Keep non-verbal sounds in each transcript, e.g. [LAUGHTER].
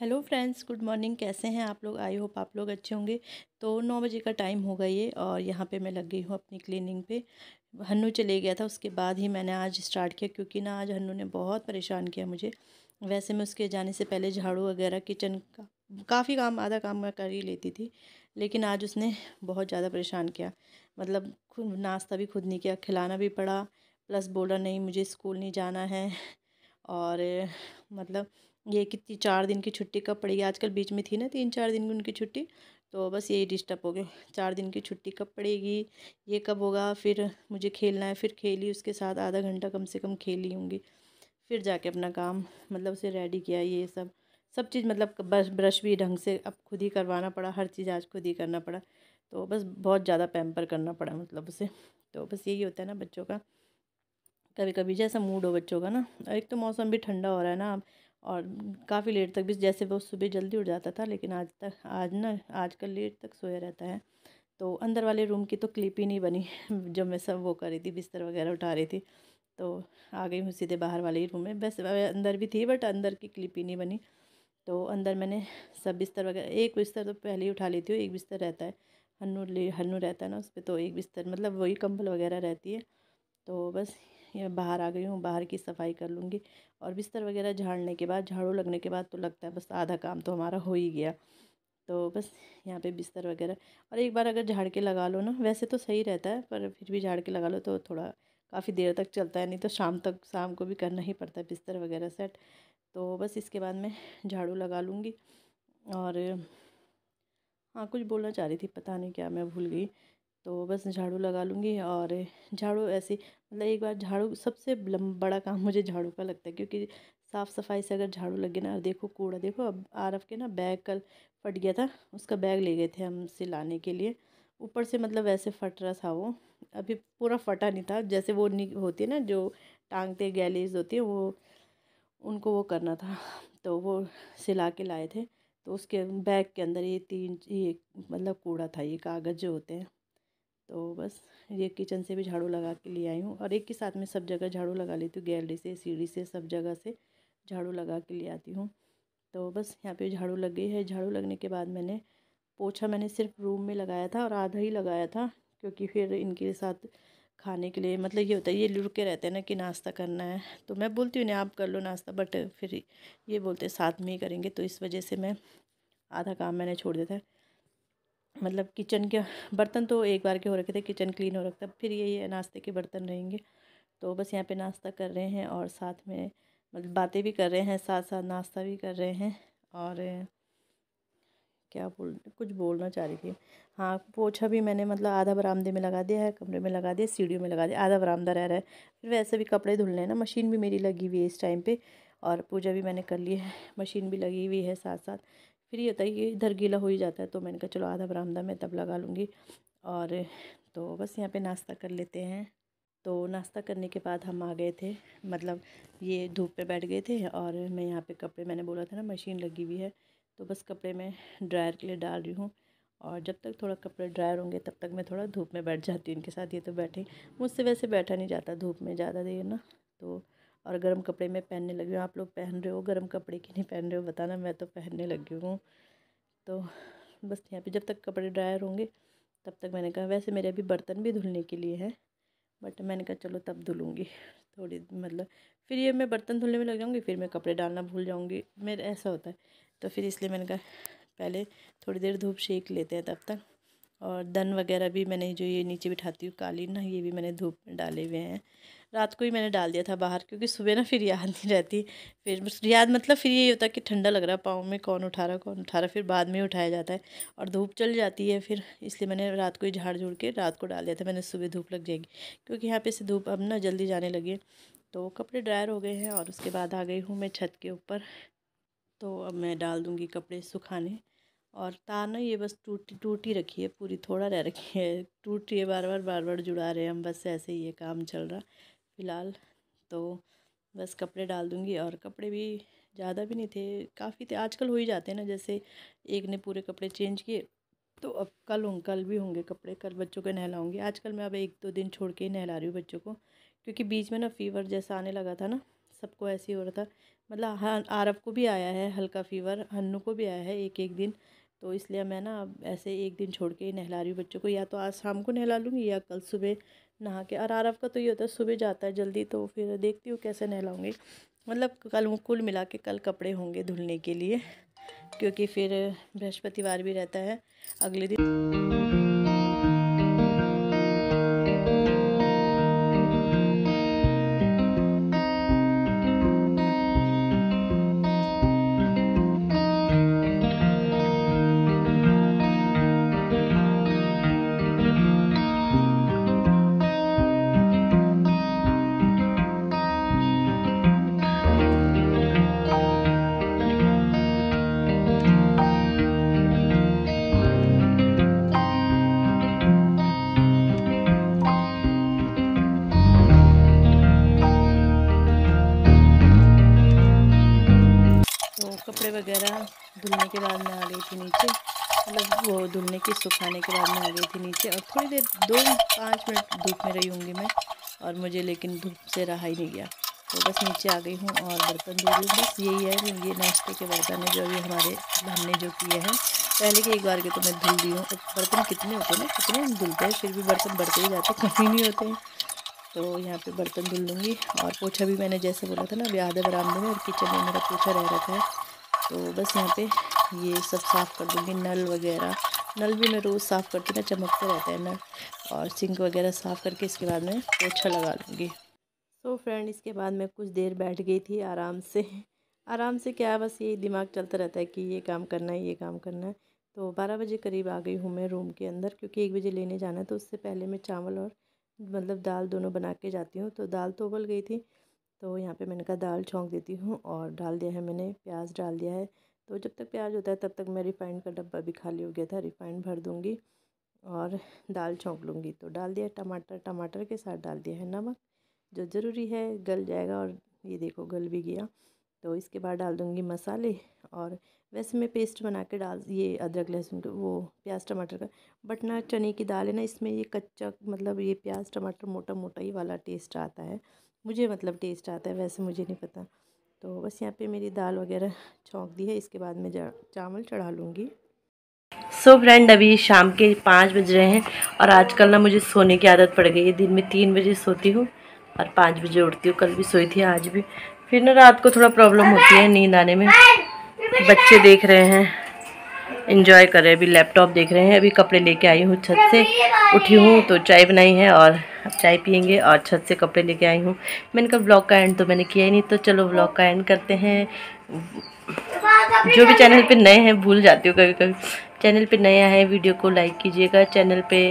hello friends good morning कैसे हैं आप लोग आई होप आप लोग अच्छे होंगे तो नौ बजे का टाइम होगा ये और यहाँ पे मैं लग गई हूँ अपनी क्लीनिंग पे हन्नू चले गया था उसके बाद ही मैंने आज स्टार्ट किया क्योंकि ना आज हन्नू ने बहुत परेशान किया मुझे वैसे मैं उसके जाने से पहले झाड़ू वगैरह किचन का काफ़ी काम आधा काम मैं कर ही लेती थी लेकिन आज उसने बहुत ज़्यादा परेशान किया मतलब नाश्ता भी खुद नहीं किया खिलाना भी पड़ा प्लस बोला नहीं मुझे स्कूल नहीं जाना है और मतलब ये कितनी चार दिन की छुट्टी कब पड़ेगी आजकल बीच में थी ना तीन चार दिन की उनकी छुट्टी तो बस यही डिस्टर्ब हो गया चार दिन की छुट्टी कब पड़ेगी ये कब होगा फिर मुझे खेलना है फिर खेली उसके साथ आधा घंटा कम से कम खेली होंगी फिर जाके अपना काम मतलब उसे रेडी किया ये सब सब चीज़ मतलब बस ब्रश भी ढंग से अब खुद ही करवाना पड़ा हर चीज़ आज खुद ही करना पड़ा तो बस बहुत ज़्यादा पैम्पर करना पड़ा मतलब उसे तो बस यही होता है ना बच्चों का कभी कभी जैसा मूड हो बच्चों का ना एक तो मौसम भी ठंडा हो रहा है ना अब और काफ़ी लेट तक भी जैसे वो सुबह जल्दी उठ जाता था लेकिन आज तक आज ना आज कल लेट तक सोया रहता है तो अंदर वाले रूम की तो क्लिप ही नहीं बनी [LAUGHS] जब मैं सब वो कर रही थी बिस्तर वगैरह उठा रही थी तो आ गई हूँ सीधे बाहर वाले ही रूम में बस अंदर भी थी बट अंदर की क्लिप ही नहीं बनी तो अंदर मैंने सब बिस्तर वगैरह एक बिस्तर तो पहले ही उठा लेती हूँ एक बिस्तर रहता है हन्नू हन्नू रहता है ना उस पर तो एक बिस्तर मतलब वही कंबल वगैरह रहती है तो बस या बाहर आ गई हूँ बाहर की सफाई कर लूँगी और बिस्तर वगैरह झाड़ने के बाद झाड़ू लगने के बाद तो लगता है बस आधा काम तो हमारा हो ही गया तो बस यहाँ पे बिस्तर वगैरह और एक बार अगर झाड़ के लगा लो ना वैसे तो सही रहता है पर फिर भी झाड़ के लगा लो तो थोड़ा काफ़ी देर तक चलता है नहीं तो शाम तक शाम को भी करना ही पड़ता है बिस्तर वगैरह सेट तो बस इसके बाद मैं झाड़ू लगा लूँगी और हाँ कुछ बोलना चाह रही थी पता नहीं क्या मैं भूल गई तो बस झाड़ू लगा लूँगी और झाड़ू ऐसे मतलब एक बार झाड़ू सबसे बड़ा काम मुझे झाड़ू का लगता है क्योंकि साफ़ सफाई से अगर झाड़ू लगे ना और देखो कूड़ा देखो अब आरफ के ना बैग कल फट गया था उसका बैग ले गए थे हम सिलाने के लिए ऊपर से मतलब वैसे फट रहा था वो अभी पूरा फटा नहीं था जैसे वो होती है ना जो टांगते गैलीज होती है वो उनको वो करना था तो वो सिला के लाए थे तो उसके बैग के अंदर ये तीन ये मतलब कूड़ा था ये कागज़ जो होते हैं तो बस ये किचन से भी झाड़ू लगा के ले आई हूँ और एक ही साथ में सब जगह झाड़ू लगा लेती हूँ गैलरी से सीढ़ी से सब जगह से झाड़ू लगा के ले आती हूँ तो बस यहाँ पे झाड़ू लग गई है झाड़ू लगने के बाद मैंने पोछा मैंने सिर्फ रूम में लगाया था और आधा ही लगाया था क्योंकि फिर इनके साथ खाने के लिए मतलब ये होता है ये के रहते हैं ना कि नाश्ता करना है तो मैं बोलती हूँ ना आप कर लो नाश्ता बट फिर ये बोलते साथ में ही करेंगे तो इस वजह से मैं आधा काम मैंने छोड़ देता है मतलब किचन के बर्तन तो एक बार के हो रखे थे किचन क्लीन हो रखा फिर ये ये नाश्ते के बर्तन रहेंगे तो बस यहाँ पे नाश्ता कर रहे हैं और साथ में मतलब बातें भी कर रहे हैं साथ साथ नाश्ता भी कर रहे हैं और क्या बोल कुछ बोलना चाह रही थी हाँ पोछा भी मैंने मतलब आधा बरामदे में लगा दिया है कमरे में लगा दिया सीढ़ियों में लगा दिया आधा बरामदा रह रहा है फिर वैसे भी कपड़े धुलने ना मशीन भी मेरी लगी हुई है इस टाइम पर और पूजा भी मैंने कर ली है मशीन भी लगी हुई है साथ साथ फिर ये होता है ये इधर गीला हो ही जाता है तो मैंने कहा चलो आधा बरामदा मैं तब लगा लूँगी और तो बस यहाँ पे नाश्ता कर लेते हैं तो नाश्ता करने के बाद हम आ गए थे मतलब ये धूप पे बैठ गए थे और मैं यहाँ पे कपड़े मैंने बोला था ना मशीन लगी हुई है तो बस कपड़े मैं ड्रायर के लिए डाल रही हूँ और जब तक थोड़ा कपड़े ड्रायर होंगे तब तक मैं थोड़ा धूप में बैठ जाती हूँ इनके साथ ये तो बैठे मुझसे वैसे बैठा नहीं जाता धूप में ज़्यादा देर ना तो और गर्म कपड़े मैं पहनने लगी हूँ आप लोग पहन रहे हो गर्म कपड़े की नहीं पहन रहे हो बताना मैं तो पहनने लगी हूँ तो बस यहाँ पे जब तक कपड़े ड्रायर होंगे तब तक मैंने कहा वैसे मेरे अभी बर्तन भी धुलने के लिए हैं बट मैंने कहा चलो तब धुलूँगी थोड़ी मतलब फिर ये मैं बर्तन धुलने में लग जाऊँगी फिर मैं कपड़े डालना भूल जाऊँगी मेरा ऐसा होता है तो फिर इसलिए मैंने कहा पहले थोड़ी देर धूप सेक लेते हैं तब तक और दन वगैरह भी मैंने जो ये नीचे बिठाती हूँ कालीन ना ये भी मैंने धूप में डाले हुए हैं रात को ही मैंने डाल दिया था बाहर क्योंकि सुबह ना फिर याद [LAUGHS] नहीं रहती फिर याद मतलब फिर ये होता है कि ठंडा लग रहा पाँव में कौन उठा रहा कौन उठा रहा फिर बाद में उठाया जाता है और धूप चल जाती है फिर इसलिए मैंने रात को ही झाड़ झूड़ के रात को डाल दिया था मैंने सुबह धूप लग जाएगी क्योंकि यहाँ पे से धूप अब ना जल्दी जाने लगी तो कपड़े ड्रायर हो गए हैं और उसके बाद आ गई हूँ मैं छत के ऊपर तो अब मैं डाल दूँगी कपड़े सुखाने और तार ना ये बस टूटी टूटी रखी है पूरी थोड़ा रह रखी है टूट रही है बार बार बार बार जुड़ा रहे हैं हम बस ऐसे ही ये काम चल रहा फ़िलहाल तो बस कपड़े डाल दूँगी और कपड़े भी ज़्यादा भी नहीं थे काफ़ी थे आजकल हो ही जाते हैं ना जैसे एक ने पूरे कपड़े चेंज किए तो अब कल होंगे कल भी होंगे कपड़े कल बच्चों को नहलाऊंगी आजकल मैं अब एक दो दिन छोड़ के ही नहला रही हूँ बच्चों को क्योंकि बीच में ना फीवर जैसा आने लगा था ना सबको ऐसे ही हो रहा था मतलब आरफ को भी आया है हल्का फीवर हन्नू को भी आया है एक एक दिन तो इसलिए मैं ना ऐसे एक दिन छोड़ के ही नहला रही हूँ बच्चों को या तो आज शाम को नहला लूँगी या कल सुबह नहा के और आरफ का तो ये होता है सुबह जाता है जल्दी तो फिर देखती हूँ कैसे नहलाऊँगी मतलब कल कुल मिला के कल कपड़े होंगे धुलने के लिए क्योंकि फिर बृहस्पतिवार भी रहता है अगले दिन कपड़े वगैरह धुलने के बाद मैं आ गई थी नीचे मतलब वो धुलने के सुखाने के बाद मैं आ गई थी नीचे और थोड़ी देर दो पाँच मिनट धूप में रही होंगी मैं और मुझे लेकिन धूप से रहा ही नहीं गया तो बस नीचे आ गई हूँ और बर्तन धो रही बस यही है कि ये नाश्ते के बर्तन है जो अभी हमारे हमने जो किए हैं पहले के एक बार के तो मैं धुल दी हूँ बर्तन कितने होते हैं ना कितने धुलते हैं फिर भी बर्तन बढ़ते ही जाते हैं कहीं नहीं होते हैं तो यहाँ पे बर्तन धुल लूँगी और पोछा भी मैंने जैसे बोला था ना अभी आधे बरामदे में और किचन में मेरा पोछा रह रखा है तो बस यहाँ पे ये सब साफ़ कर दूँगी नल वगैरह नल भी मैं रोज़ साफ़ करती ना चमकते रहते हैं नल और सिंक वगैरह साफ़ करके इसके बाद मैं पोछा लगा लूँगी तो फ्रेंड इसके बाद मैं कुछ देर बैठ गई थी आराम से आराम से क्या बस ये दिमाग चलता रहता है कि ये काम करना है ये काम करना है तो बारह बजे करीब आ गई हूँ मैं रूम के अंदर क्योंकि एक बजे लेने जाना है तो उससे पहले मैं चावल और मतलब दाल दोनों बना के जाती हूँ तो दाल तो उबल गई थी तो यहाँ पे मैंने कहा दाल छोंक देती हूँ और डाल दिया है मैंने प्याज डाल दिया है तो जब तक प्याज होता है तब तक मैं रिफ़ाइंड का डब्बा भी खाली हो गया था रिफ़ाइंड भर दूँगी और दाल छोंक लूँगी तो डाल दिया टमाटर टमाटर के साथ डाल दिया है नमक जो ज़रूरी है गल जाएगा और ये देखो गल भी गया तो इसके बाद डाल दूँगी मसाले और वैसे मैं पेस्ट बना के डाल ये अदरक लहसुन का वो प्याज टमाटर का बट ना चने की दाल है ना इसमें ये कच्चा मतलब ये प्याज टमाटर मोटा मोटा ही वाला टेस्ट आता है मुझे मतलब टेस्ट आता है वैसे मुझे नहीं पता तो बस यहाँ पे मेरी दाल वगैरह छोंक दी है इसके बाद मैं चावल चढ़ा लूँगी सो फ्रेंड अभी शाम के पाँच बज रहे हैं और आजकल ना मुझे सोने की आदत पड़ गई है दिन में तीन बजे सोती हूँ और पाँच बजे उठती हूँ कल भी सोई थी आज भी फिर ना रात को थोड़ा प्रॉब्लम होती है नींद आने में बच्चे देख रहे हैं इन्जॉय कर रहे हैं अभी लैपटॉप देख रहे हैं अभी कपड़े लेके आई हूँ छत से उठी हूँ तो चाय बनाई है और अब चाय पियेंगे और छत से कपड़े लेके आई हूँ मैंने कहा ब्लॉग का एंड तो मैंने किया ही नहीं तो चलो ब्लॉग का एंड करते हैं जो भी चैनल पे नए हैं भूल जाती हूँ कभी कभी चैनल पे नया है वीडियो को लाइक कीजिएगा चैनल पे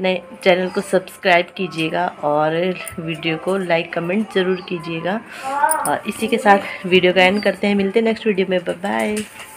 नए चैनल को सब्सक्राइब कीजिएगा और वीडियो को लाइक कमेंट ज़रूर कीजिएगा और इसी के साथ वीडियो का एंड करते हैं मिलते हैं नेक्स्ट वीडियो में बाय